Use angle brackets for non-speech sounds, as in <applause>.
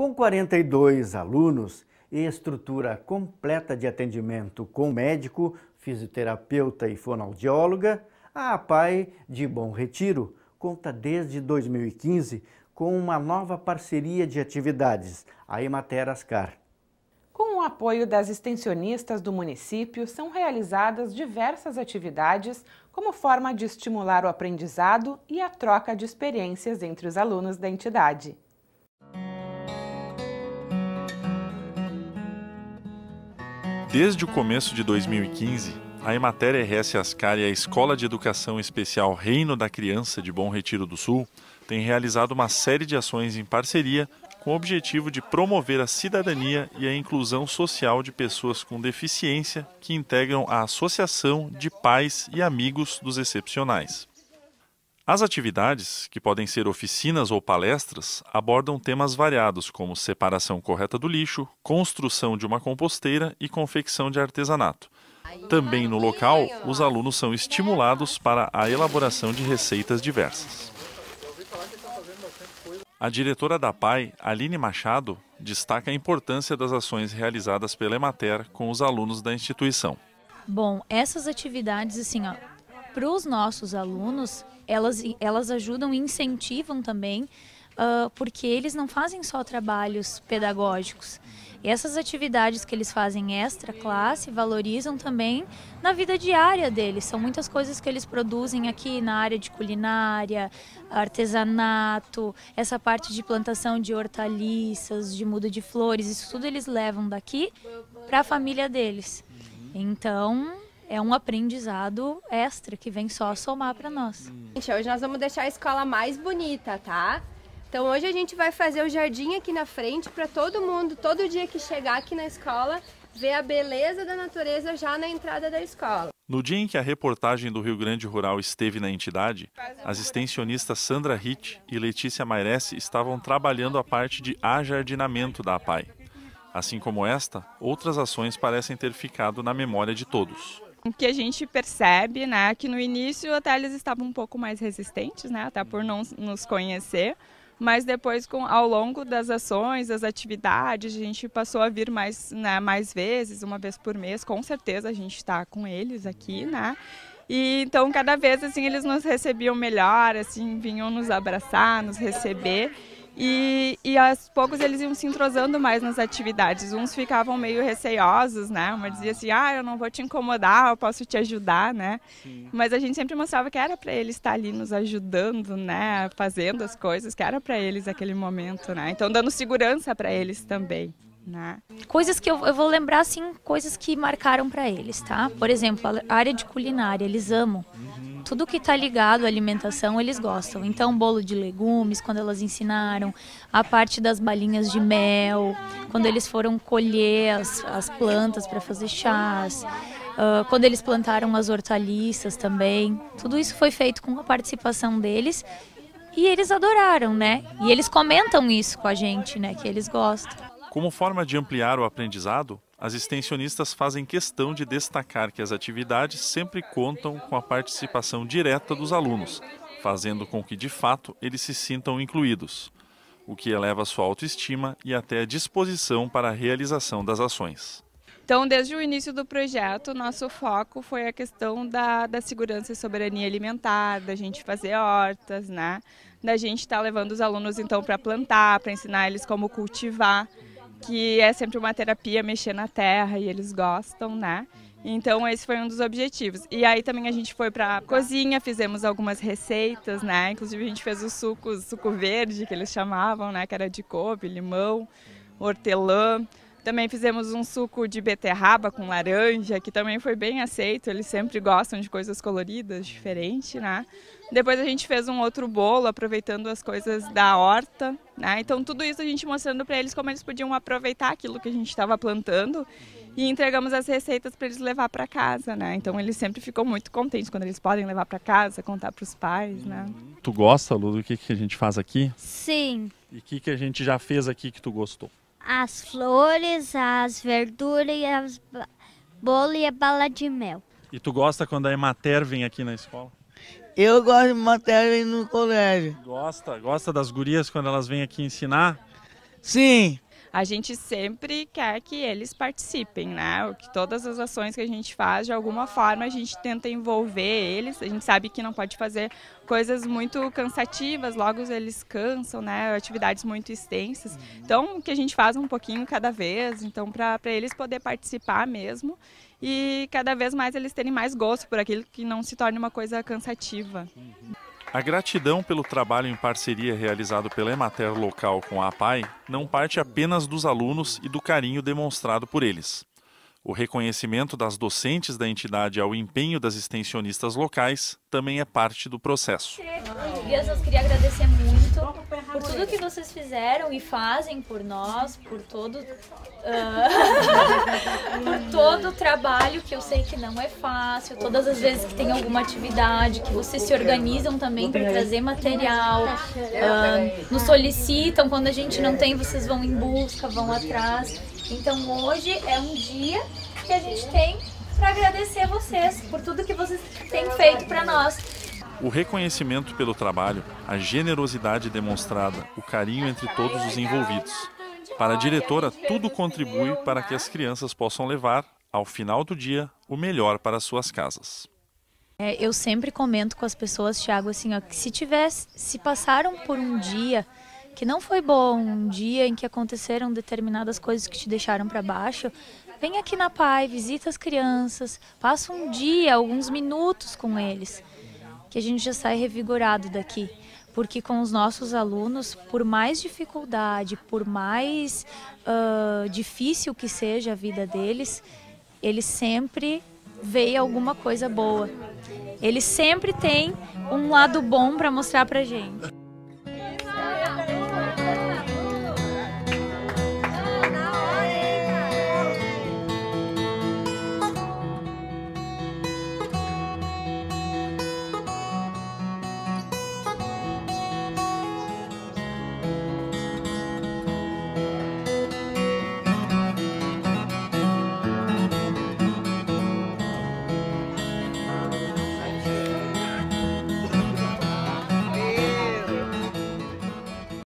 Com 42 alunos e estrutura completa de atendimento com médico, fisioterapeuta e fonoaudióloga, a APAI de Bom Retiro conta desde 2015 com uma nova parceria de atividades, a Emater Ascar. Com o apoio das extensionistas do município, são realizadas diversas atividades como forma de estimular o aprendizado e a troca de experiências entre os alunos da entidade. Desde o começo de 2015, a Emater RS Ascar e a Escola de Educação Especial Reino da Criança de Bom Retiro do Sul têm realizado uma série de ações em parceria com o objetivo de promover a cidadania e a inclusão social de pessoas com deficiência que integram a Associação de Pais e Amigos dos Excepcionais. As atividades, que podem ser oficinas ou palestras, abordam temas variados como separação correta do lixo, construção de uma composteira e confecção de artesanato. Também no local, os alunos são estimulados para a elaboração de receitas diversas. A diretora da PAI, Aline Machado, destaca a importância das ações realizadas pela Emater com os alunos da instituição. Bom, essas atividades, assim, ó, para os nossos alunos, elas, elas ajudam e incentivam também, uh, porque eles não fazem só trabalhos pedagógicos. essas atividades que eles fazem extra classe valorizam também na vida diária deles. São muitas coisas que eles produzem aqui na área de culinária, artesanato, essa parte de plantação de hortaliças, de muda de flores, isso tudo eles levam daqui para a família deles. Então, é um aprendizado extra que vem só somar para nós. Gente, hoje nós vamos deixar a escola mais bonita, tá? Então hoje a gente vai fazer o jardim aqui na frente para todo mundo, todo dia que chegar aqui na escola, ver a beleza da natureza já na entrada da escola. No dia em que a reportagem do Rio Grande Rural esteve na entidade, as extensionistas Sandra Ritt e Letícia Mairesse estavam trabalhando a parte de ajardinamento da APAI. Assim como esta, outras ações parecem ter ficado na memória de todos. O que a gente percebe, né, que no início até eles estavam um pouco mais resistentes, né, até por não nos conhecer, mas depois com ao longo das ações, das atividades, a gente passou a vir mais, né, mais vezes, uma vez por mês, com certeza a gente está com eles aqui, né? E então cada vez assim eles nos recebiam melhor, assim vinham nos abraçar, nos receber. E, e aos poucos eles iam se entrosando mais nas atividades. Uns ficavam meio receiosos, né? Uma ah. dizia assim, ah, eu não vou te incomodar, eu posso te ajudar, né? Sim. Mas a gente sempre mostrava que era para eles estar ali nos ajudando, né? Fazendo as coisas, que era para eles aquele momento, né? Então dando segurança para eles também. Né? Coisas que eu, eu, vou lembrar, assim, coisas que marcaram para eles, tá? Por exemplo, a área de culinária, eles amam tudo que está ligado à alimentação eles gostam. Então, bolo de legumes, quando elas ensinaram, a parte das balinhas de mel, quando eles foram colher as, as plantas para fazer chás, uh, quando eles plantaram as hortaliças também. Tudo isso foi feito com a participação deles e eles adoraram, né? E eles comentam isso com a gente, né? Que eles gostam. Como forma de ampliar o aprendizado, as extensionistas fazem questão de destacar que as atividades sempre contam com a participação direta dos alunos, fazendo com que de fato eles se sintam incluídos, o que eleva sua autoestima e até a disposição para a realização das ações. Então, desde o início do projeto, nosso foco foi a questão da, da segurança e soberania alimentar, da gente fazer hortas, né? Da gente estar tá levando os alunos então para plantar, para ensinar eles como cultivar que é sempre uma terapia mexer na terra e eles gostam, né? Então esse foi um dos objetivos. E aí também a gente foi para cozinha, fizemos algumas receitas, né? Inclusive a gente fez os sucos, suco verde que eles chamavam, né, que era de couve, limão, hortelã. Também fizemos um suco de beterraba com laranja, que também foi bem aceito. Eles sempre gostam de coisas coloridas, diferentes, né? Depois a gente fez um outro bolo, aproveitando as coisas da horta, né? Então tudo isso a gente mostrando para eles como eles podiam aproveitar aquilo que a gente estava plantando e entregamos as receitas para eles levar para casa, né? Então eles sempre ficam muito contentes quando eles podem levar para casa, contar para os pais, né? Tu gosta, Lu, do que, que a gente faz aqui? Sim. E o que, que a gente já fez aqui que tu gostou? as flores, as verduras e as bolo e a bala de mel. E tu gosta quando a Emater vem aqui na escola? Eu gosto de Emater no colégio. Gosta? Gosta das gurias quando elas vêm aqui ensinar? Sim a gente sempre quer que eles participem, né? Que todas as ações que a gente faz, de alguma forma, a gente tenta envolver eles. A gente sabe que não pode fazer coisas muito cansativas, logo eles cansam, né? Atividades muito extensas. Uhum. Então, o que a gente faz um pouquinho cada vez, então, para eles poder participar mesmo e cada vez mais eles terem mais gosto por aquilo que não se torne uma coisa cansativa. A gratidão pelo trabalho em parceria realizado pela Emater local com a APAI não parte apenas dos alunos e do carinho demonstrado por eles. O reconhecimento das docentes da entidade ao empenho das extensionistas locais também é parte do processo. queria agradecer muito por tudo que vocês fizeram e fazem por nós, por todo uh, <laughs> por hum. todo o trabalho que eu sei que não é fácil, todas as vezes que tem alguma atividade, que vocês se organizam também para uhum. trazer material, uh, nos solicitam quando a gente não tem, vocês vão em busca, vão atrás. Então hoje é um dia que a gente tem para agradecer vocês por tudo que vocês têm feito para nós. O reconhecimento pelo trabalho, a generosidade demonstrada, o carinho entre todos os envolvidos. Para a diretora, tudo contribui para que as crianças possam levar, ao final do dia, o melhor para suas casas. É, eu sempre comento com as pessoas, Thiago, assim, ó, que se tivesse, se passaram por um dia que não foi bom, um dia em que aconteceram determinadas coisas que te deixaram para baixo, vem aqui na Pai, visita as crianças, passa um dia, alguns minutos com eles que a gente já sai revigorado daqui. Porque com os nossos alunos, por mais dificuldade, por mais uh, difícil que seja a vida deles, eles sempre veem alguma coisa boa. Eles sempre têm um lado bom para mostrar para gente.